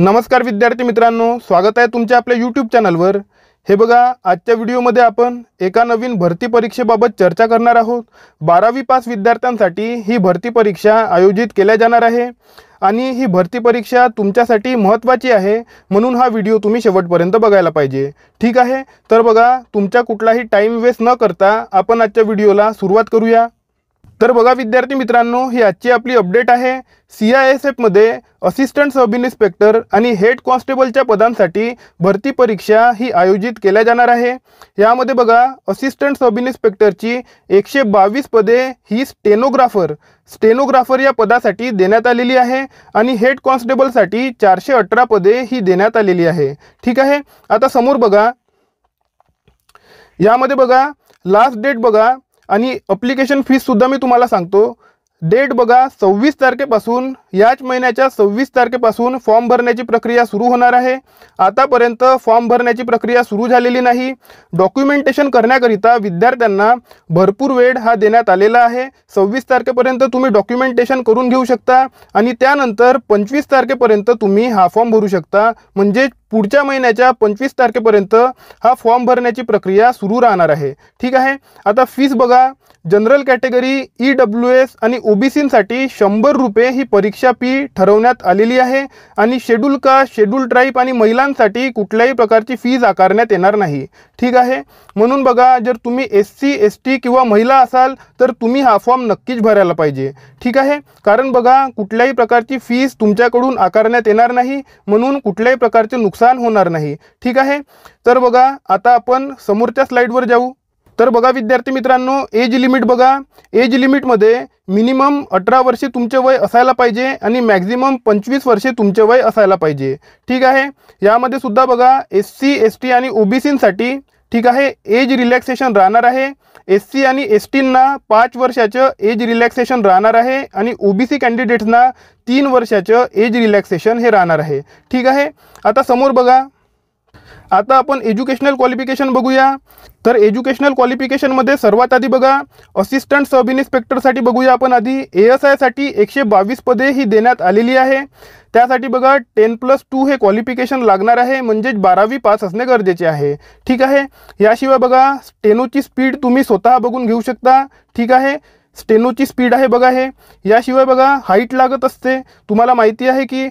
नमस्कार विद्यार्थी मित्रांनो स्वागत आहे तुमच्या आपल्या यूट्यूब चॅनलवर हे बघा आजच्या व्हिडिओमध्ये आपण एका नवीन भरती परीक्षेबाबत चर्चा करणार आहोत बारावी पास विद्यार्थ्यांसाठी ही भरती परीक्षा आयोजित केल्या जाणार आहे आणि ही भरती परीक्षा तुमच्यासाठी महत्त्वाची आहे म्हणून हा व्हिडिओ तुम्ही शेवटपर्यंत बघायला पाहिजे ठीक आहे तर बघा तुमच्या कुठलाही टाईम वेस्ट न करता आपण आजच्या व्हिडिओला सुरुवात करूया तर बघा विद्यार्थी मित्रांनो ही आजची आपली अपडेट आहे सी आय एस एफमध्ये असिस्टंट सब इन्स्पेक्टर आणि हेड कॉन्स्टेबलच्या पदांसाठी भरती परीक्षा ही आयोजित केल्या जाणार आहे यामध्ये बघा असिस्टंट सब इन्स्पेक्टरची एकशे बावीस पदे ही स्टेनोग्राफर स्टेनोग्राफर या पदासाठी देण्यात आलेली आहे आणि हेड कॉन्स्टेबलसाठी चारशे अठरा पदे ही देण्यात आलेली आहे ठीक आहे आता समोर बघा यामध्ये बघा लास्ट डेट बघा आणि अप्लिकेशन सुद्धा मी तुम्हाला सांगतो डेट बघा सव्वीस तारखेपासून याच महिन्याच्या सव्वीस तारखेपासून फॉर्म भरण्याची प्रक्रिया सुरू होणार आहे आतापर्यंत फॉर्म भरण्याची प्रक्रिया सुरू झालेली नाही डॉक्युमेंटेशन करण्याकरिता विद्यार्थ्यांना भरपूर वेळ हा देण्यात आलेला आहे सव्वीस तारखेपर्यंत तुम्ही डॉक्युमेंटेशन करून घेऊ शकता आणि त्यानंतर पंचवीस तारखेपर्यंत तुम्ही हा फॉर्म भरू शकता म्हणजे पुढच्या महिन्याच्या पंचवीस तारखेपर्यंत हा फॉर्म भरण्याची प्रक्रिया सुरू राहणार आहे ठीक आहे आता फीस बघा general category E W S आणि ओबीसीसाठी शंभर रुपये ही परीक्षा फी ठरवण्यात आलेली आहे आणि शेड्यूल का शेड्यूल ट्राईप आणि महिलांसाठी कुठल्याही प्रकारची फीज आकारण्यात येणार नाही ठीक आहे म्हणून बघा जर तुम्ही एस सी एस टी किंवा महिला असाल तर तुम्ही हा फॉर्म नक्कीच भरायला पाहिजे ठीक आहे कारण बघा कुठल्याही प्रकारची फीज तुमच्याकडून आकारण्यात येणार नाही म्हणून कुठल्याही प्रकारचे नुकसान नुकसान होणार नाही ठीक आहे तर बघा आता आपण समोरच्या स्लाईडवर जाऊ तर बघा विद्यार्थी मित्रांनो एज लिमिट बघा एज लिमिटमध्ये मिनिमम अठरा वर्षे तुमचे वय असायला पाहिजे आणि मॅक्झिमम पंचवीस वर्षे तुमचे वय असायला पाहिजे ठीक आहे यामध्ये सुद्धा बघा एस सी एस टी आणि ओबीसींसाठी ठीक आहे एज रिलॅक्सेशन राहणार आहे एस सी आणि एस टींना पाच वर्षाचं एज रिलॅक्सेशन राहणार आहे आणि ओ बी सी कॅन्डिडेट्सना तीन वर्षाचं एज रिलॅक्सेशन हे राहणार आहे ठीक आहे आता समोर बघा आता आपण एज्युकेशनल क्वालिफिकेशन बघूया तर एज्युकेशनल क्वालिफिकेशनमध्ये सर्वात आधी बघा असिस्टंट सब इन्स्पेक्टरसाठी बघूया आपण आधी ए एस आयसाठी एकशे बावीस पदे ही देण्यात आलेली आहे त्यासाठी बघा टेन प्लस टू हे क्वालिफिकेशन लागणार आहे म्हणजेच बारावी पास असणे गरजेचे आहे ठीक आहे याशिवाय बघा टेनोची स्पीड तुम्ही स्वतः बघून घेऊ शकता ठीक आहे स्टेनोची स्पीड आहे बघा हे याशिवाय बघा हाईट लागत असते तुम्हाला माहिती आहे की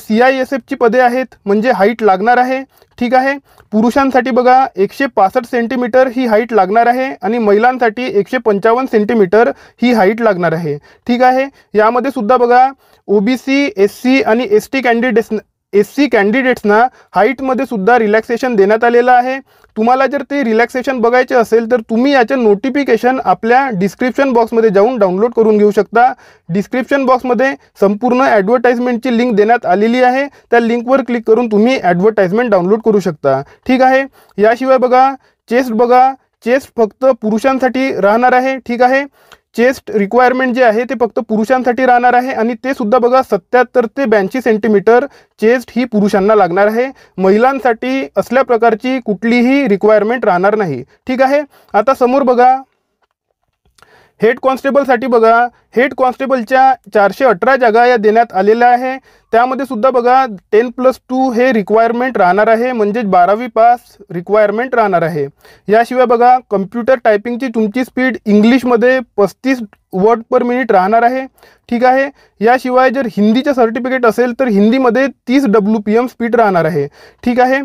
सी आय एस एफची पदे आहेत म्हणजे हाईट लागणार आहे ठीक आहे पुरुषांसाठी बघा एकशे पासष्ट सेंटीमीटर ही हाईट लागणार आहे आणि महिलांसाठी एकशे पंचावन्न सेंटीमीटर ही हाईट लागणार आहे ठीक आहे यामध्ये सुद्धा बघा सी एस सी आणि S T candidates S C कॅन्डिडेट्सना हाईटमध्ये सुद्धा रिलॅक्सेशन देण्यात आलेलं आहे तुम्हाला जर ते रिलॅक्सेशन बघायचे असेल तर तुम्ही याचं नोटिफिकेशन आपल्या डिस्क्रिप्शन बॉक्समध्ये जाऊन डाउनलोड करून घेऊ शकता डिस्क्रिप्शन बॉक्समध्ये संपूर्ण ॲडव्हर्टाईजमेंटची लिंक देण्यात आलेली आहे त्या लिंकवर क्लिक करून तुम्ही ॲडव्हर्टाईजमेंट डाउनलोड करू शकता ठीक आहे याशिवाय बघा चेस्ट बघा चेस्ट फक्त पुरुषांसाठी राहणार आहे ठीक आहे चेस्ट रिक्वायरमेंट जे आहे ते फक्त पुरुषांसाठी राहणार आहे आणि ते सुद्धा बघा सत्याहत्तर ते ब्याऐंशी सेंटीमीटर चेस्ट ही पुरुषांना लागणार आहे महिलांसाठी असल्या प्रकारची कुठलीही रिक्वायरमेंट राहणार नाही ठीक आहे आता समोर बघा हेड कॉन्स्टेबलसाठी बघा हेड कॉन्स्टेबलच्या चारशे अठरा जागा या देण्यात आलेल्या आहे त्यामध्ये सुद्धा बघा टेन प्लस टू हे रिक्वायरमेंट राहणार आहे म्हणजेच बारावी पास रिक्वायरमेंट राहणार आहे याशिवाय बघा कम्प्युटर टायपिंगची तुमची स्पीड इंग्लिशमध्ये पस्तीस वर्ड पर मिनिट राहणार आहे ठीक आहे याशिवाय जर हिंदीचं सर्टिफिकेट असेल तर हिंदीमध्ये तीस डब्ल्यू पी एम स्पीड राहणार आहे ठीक आहे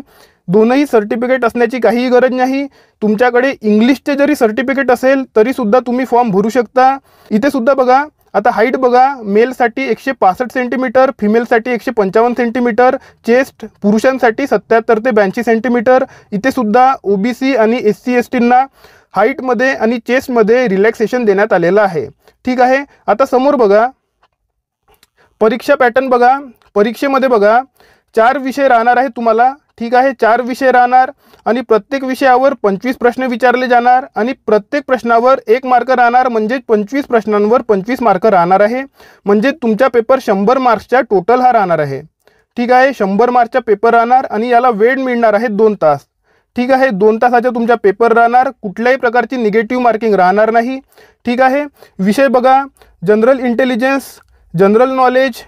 दोनही सर्टिफिकेट असण्याची काहीही गरज नाही तुमच्याकडे इंग्लिशचे जरी सर्टिफिकेट असेल तरीसुद्धा तुम्ही फॉर्म भरू शकता इथे सुद्धा बघा आता हाईट बघा मेलसाठी एकशे पासष्ट सेंटीमीटर फिमेलसाठी एकशे पंचावन्न सेंटीमीटर चेस्ट पुरुषांसाठी सत्याहत्तर ते ब्याऐंशी सेंटीमीटर इथेसुद्धा ओ बी सी आणि एस सी एस टींना हाईटमध्ये आणि चेस्टमध्ये रिलॅक्सेशन देण्यात आलेलं आहे ठीक आहे आता समोर बघा परीक्षा पॅटर्न बघा परीक्षेमध्ये बघा चार विषय राहणार आहे तुम्हाला ठीक आहे चार विषय राहणार आणि प्रत्येक विषयावर पंचवीस प्रश्न विचारले जाणार आणि प्रत्येक प्रश्नावर एक मार्क राहणार म्हणजे पंचवीस प्रश्नांवर पंचवीस मार्क राहणार आहे म्हणजे तुमचा पेपर शंभर मार्क्सचा टोटल हा राहणार आहे ठीक आहे शंभर मार्क्सचा पेपर राहणार आणि याला वेळ मिळणार आहे दोन तास ठीक आहे दोन तासाचा तुमचा पेपर राहणार कुठल्याही प्रकारची निगेटिव्ह मार्किंग राहणार नाही ठीक आहे विषय बघा general intelligence general knowledge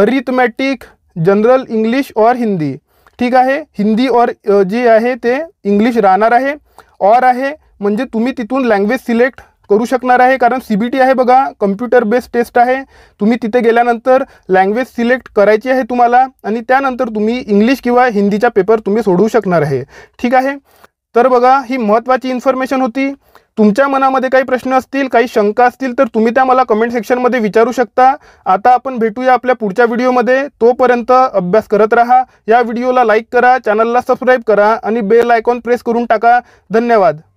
arithmetic general English और हिंदी ठीक आहे हिंदी और जे आहे ते इंग्लिश राहणार आहे और आहे म्हणजे तुम्ही तिथून लँग्वेज सिलेक्ट करू शकणार आहे कारण सी बी टी आहे बघा कम्प्युटर बेस्ड टेस्ट आहे तुम्ही तिथे गेल्यानंतर लँग्वेज सिलेक्ट करायची आहे तुम्हाला आणि त्यानंतर तुम्ही इंग्लिश किंवा हिंदीचा पेपर तुम्ही सोडवू शकणार आहे ठीक आहे तर बघा ही महत्त्वाची इन्फॉर्मेशन होती तुमच्या मनामध्ये काही प्रश्न असतील काही शंका असतील तर तुम्ही त्या मला कमेंट सेक्शनमध्ये विचारू शकता आता आपण भेटूया आपल्या पुढच्या व्हिडिओमध्ये तोपर्यंत अभ्यास करत राहा या व्हिडिओला लाईक करा चॅनलला सबस्क्राईब करा आणि बेल आयकॉन प्रेस करून टाका धन्यवाद